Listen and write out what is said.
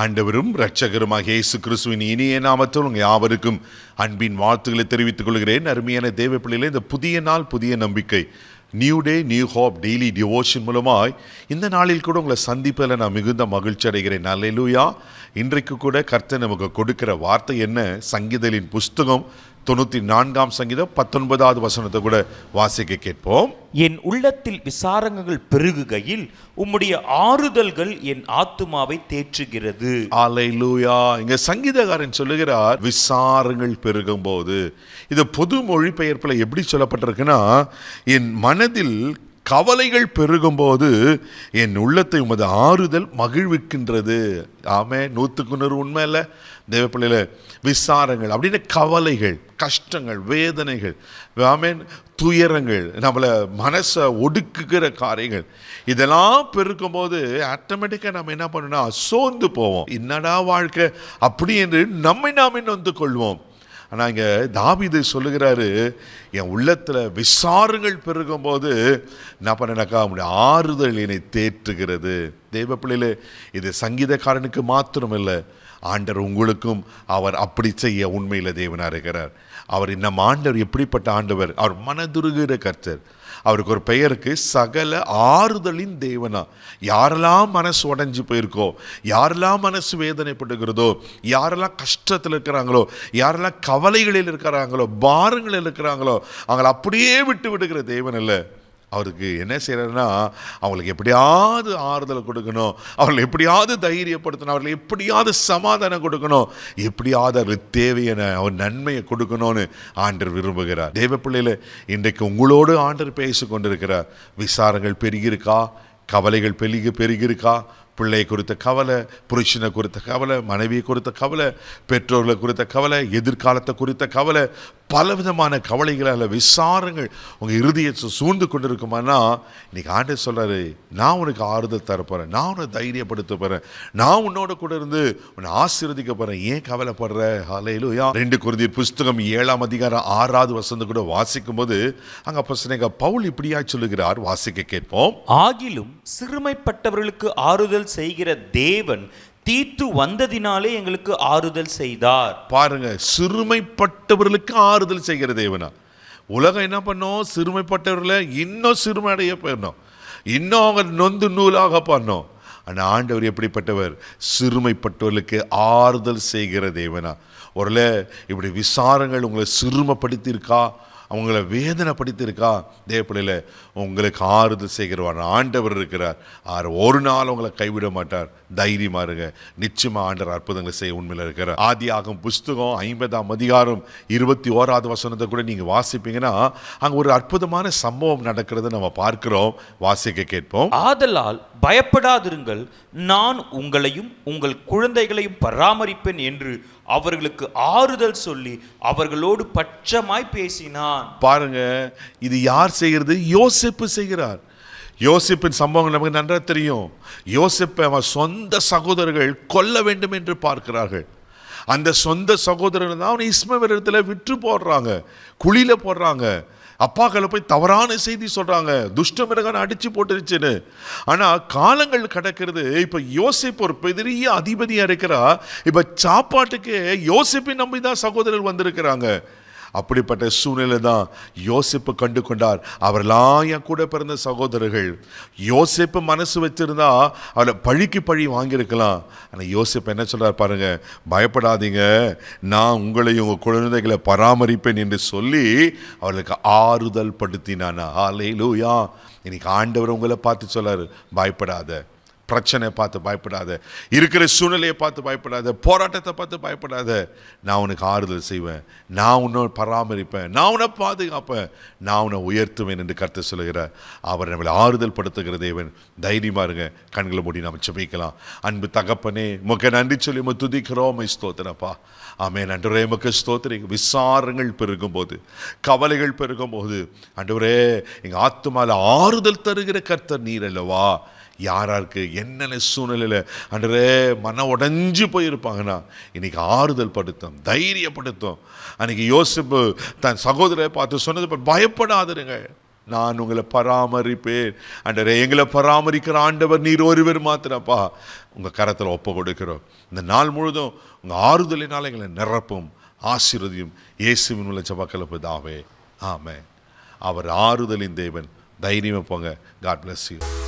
ஆண்டவரும் இரட்சகருமாக இயேசு கிறிஸ்துவின் இனிய நாமத்தில் உங்கள் யாவருக்கும் அன்பின் வாழ்த்துக்களை தெரிவித்துக் கொள்கிறேன் அருமையான தேவ பிள்ளைகளே இந்த புதிய நாள் புதிய நம்பிக்கை new day new hope daily devotion மூலமாய் இந்த நாளில் கூட உங்களை சந்திப்பதில் நான் மிகுந்த மகிழ்ச்சி அடைகிறேன் நல்லா இன்றைக்கு கூட கர்த்தர் நமக்கு கொடுக்கிற வார்த்தை என்ன சங்கீதலின் புஸ்தகம் தொண்ணூற்றி நான்காம் சங்கீதம் பத்தொன்பதாவது வசனத்தை கூட வாசிக்க கேட்போம் என் உள்ளத்தில் விசாரங்கங்கள் பெருகுகையில் உம்முடைய ஆறுதல்கள் என் ஆத்துமாவை தேற்றுகிறது ஆலை லூயா இங்க சங்கீதகாரன் சொல்லுகிறார் விசாரங்கள் பெருகும் போது இது பொது மொழிபெயர்ப்பில் எப்படி சொல்லப்பட்டிருக்குன்னா என் மனதில் கவலைகள் பெருகும்போது என் உள்ளத்தை உமது ஆறுதல் மகிழ்விக்கின்றது ஆமே நூற்றுக்கு நூறு உண்மை இல்லை தேவப்பிள்ளையில் விசாரங்கள் அப்படின்னு கவலைகள் கஷ்டங்கள் வேதனைகள் ஆமீன் துயரங்கள் நம்மளை மனசை ஒடுக்குகிற காரியங்கள் இதெல்லாம் பெருக்கும் போது ஆட்டோமேட்டிக்காக நம்ம என்ன பண்ணணும் சோர்ந்து போவோம் என்னடா வாழ்க்கை அப்படி என்று நம்மை நாம் நொந்து கொள்வோம் ஆனால் இங்கே தாவிது சொல்லுகிறாரு என் உள்ளத்தில் விசாரங்கள் போது நான் பண்ணினாக்கா அவனுடைய ஆறுதல் என்னை தேற்றுகிறது தெய்வ பிள்ளையில் இது சங்கீதக்காரனுக்கு இல்லை ஆண்டர் உங்களுக்கும் அவர் அப்படி செய்ய உண்மையில் தேவனாக இருக்கிறார் அவர் நம்ம ஆண்டவர் எப்படிப்பட்ட ஆண்டவர் அவர் மனதுருகிற கர்த்தர் அவருக்கு ஒரு பெயருக்கு சகல ஆறுதலின் தேவனா யாரெல்லாம் மனசு உடஞ்சி போயிருக்கோ யாரெல்லாம் மனசு வேதனைப்பட்டுக்கிறதோ யாரெல்லாம் கஷ்டத்தில் இருக்கிறாங்களோ யாரெல்லாம் கவலைகளில் இருக்கிறாங்களோ பாரங்களில் இருக்கிறாங்களோ அவங்களை அப்படியே விட்டு விடுகிற தேவன் இல்லை அவருக்கு என்ன செய்கிறாருன்னா அவங்களுக்கு எப்படியாவது ஆறுதல் கொடுக்கணும் அவர்களை எப்படியாவது தைரியப்படுத்தணும் அவர்களை எப்படியாவது சமாதானம் கொடுக்கணும் எப்படியாவது அவர் தேவையான அவர் நன்மையை கொடுக்கணும்னு ஆண்டர் விரும்புகிறார் தெய்வ பிள்ளையில் இன்றைக்கு உங்களோடு ஆண்டர் பேசி கொண்டிருக்கிறார் விசாரங்கள் பெருகியிருக்கா கவலைகள் பெருகி பெருகியிருக்கா பிள்ளை குறித்த கவலை புருஷனை குறித்த கவலை மனைவி குறித்த கவலை பெற்றோர்களை குறித்த கவலை எதிர்காலத்தை குறித்த கவலை பலவிதமான கவலைகளால் விசாரங்கள் உங்கள் இருதயத்தை சூழ்ந்து கொண்டிருக்குமானா இன்றைக்கி ஆண்டே சொல்கிறாரு நான் உனக்கு ஆறுதல் தரப்போகிறேன் நான் உன்னை தைரியப்படுத்த போகிறேன் நான் உன்னோட கூட இருந்து உன்னை ஆசீர்வதிக்க போகிறேன் ஏன் கவலைப்படுற யா ரெண்டு குருதி புஸ்தகம் ஏழாம் அதிகாரம் ஆறாவது வசந்த கூட வாசிக்கும் போது அங்கே அப்போ பவுல் இப்படியா சொல்லுகிறார் வாசிக்க கேட்போம் ஆகிலும் சிறுமைப்பட்டவர்களுக்கு ஆறுதல் செய்கிற தேவன் தீத்து வந்ததினாலே எங்களுக்கு ஆறுதல் செய்தார் பாருங்க சிறுமைப்பட்டவர்களுக்கு ஆறுதல் செய்கிற தேவனா உலகம் என்ன பண்ணோம் சிறுமைப்பட்டவர்கள இன்னும் அடைய போயிடணும் இன்னும் அவங்க நொந்து நூலாக பண்ணோம் ஆனால் ஆண்டவர் எப்படிப்பட்டவர் சிறுமைப்பட்டவர்களுக்கு ஆறுதல் செய்கிற தேவனா ஒருல இப்படி விசாரங்கள் உங்களை சிறுமைப்படுத்தியிருக்கா அவங்கள வேதனைப்படுத்தியிருக்கா தேவப்பிள்ளையில் உங்களுக்கு ஆறுதல் செய்கிறவர் ஆண்டவர் இருக்கிறார் ஆர் ஒரு நாள் உங்களை கைவிட மாட்டார் தைரியமா இருங்க நிச்சயமாக ஆண்டர் அற்புதங்களை செய்ய உண்மையில் இருக்கிறார் ஆதி ஆகும் புஸ்தகம் ஐம்பதாம் அதிகாரம் இருபத்தி ஓராவது வசனத்தை கூட நீங்கள் வாசிப்பீங்கன்னா அங்கே ஒரு அற்புதமான சம்பவம் நடக்கிறது நம்ம பார்க்கிறோம் வாசிக்க கேட்போம் ஆதலால் பயப்படாதிருங்கள் நான் உங்களையும் உங்கள் குழந்தைகளையும் பராமரிப்பேன் என்று அவர்களுக்கு ஆறுதல் சொல்லி அவர்களோடு பட்சமாய் பேசினான் பாருங்க இது யார் செய்கிறது யோசி யோசிப்பு செய்கிறார் யோசிப்பின் சம்பவங்கள் நமக்கு நன்றாக தெரியும் யோசிப்பை அவன் சொந்த சகோதரர்கள் கொல்ல வேண்டும் என்று பார்க்கிறார்கள் அந்த சொந்த சகோதரர்கள் தான் அவனை இஸ்மவரிடத்தில் விற்று போடுறாங்க குழியில் போடுறாங்க அப்பாக்களை போய் தவறான செய்தி சொல்கிறாங்க துஷ்ட மிருகன் அடித்து போட்டுருச்சுன்னு ஆனால் காலங்கள் கிடக்கிறது இப்போ யோசிப்பு ஒரு பெரிய அதிபதியாக இருக்கிறா இப்போ சாப்பாட்டுக்கு யோசிப்பை நம்பி தான் சகோதரர்கள் வந்திருக்கிறாங்க அப்படிப்பட்ட சூழ்நிலை தான் யோசிப்பு கண்டு கொண்டார் அவரெல்லாம் என் கூட பிறந்த சகோதரர்கள் யோசிப்பு மனசு வச்சுருந்தா அவளை பழிக்கு பழி வாங்கியிருக்கலாம் ஆனால் யோசிப்பு என்ன சொல்கிறார் பாருங்கள் பயப்படாதீங்க நான் உங்களையும் உங்கள் குழந்தைகளை பராமரிப்பேன் என்று சொல்லி அவளுக்கு ஆறுதல் படுத்தினான் ஆலையிலூயா இன்னைக்கு ஆண்டவர் உங்களை பார்த்து சொல்லார் பயப்படாத பிரச்சனையை பார்த்து பயப்படாத இருக்கிற சூழ்நிலையை பார்த்து பயப்படாத போராட்டத்தை பார்த்து பயப்படாத நான் உனக்கு ஆறுதல் செய்வேன் நான் உன்னை பராமரிப்பேன் நான் உன்னை பாதுகாப்பேன் நான் உன்னை உயர்த்துவேன் என்று கருத்தை சொல்லுகிற அவர் நம்மளை ஆறுதல் படுத்துகிற தேவன் தைரியமாக இருங்க கண்களை மூடி நாம் சமைக்கலாம் அன்பு தகப்பனே முக்க நன்றி சொல்லி உமை துதிக்கிறோம் ஸ்தோத்திரப்பா ஆமே நன்றுரே முக்க ஸ்தோத்திரி விசாரங்கள் பெருகும் போது கவலைகள் பெருகும் போது அன்றுவரே எங்கள் ஆத்துமாவில் ஆறுதல் தருகிற கர்த்தர் நீர் அல்லவா யாராருக்கு என்னென்ன சூழ்நிலையில் அன்றே மன உடஞ்சி போயிருப்பாங்கண்ணா இன்றைக்கி ஆறுதல் படுத்தும் தைரியப்படுத்தும் அன்றைக்கி யோசிப்பு தன் சகோதரரை பார்த்து சொன்னது பயப்படாதுருங்க நான் உங்களை பராமரிப்பேன் அண்டரே எங்களை பராமரிக்கிற ஆண்டவர் நீர் ஒருவர் மாத்திரப்பா உங்கள் கரத்தில் ஒப்பு கொடுக்கிறோம் இந்த நாள் முழுதும் உங்கள் ஆறுதலினால் எங்களை நிரப்பும் ஆசீர்வதியும் இயேசுவின் உள்ள ஜபக்கலப்பு தாவே ஆமே அவர் ஆறுதலின் தேவன் தைரியமாக போங்க காட் பிளஸ் யூ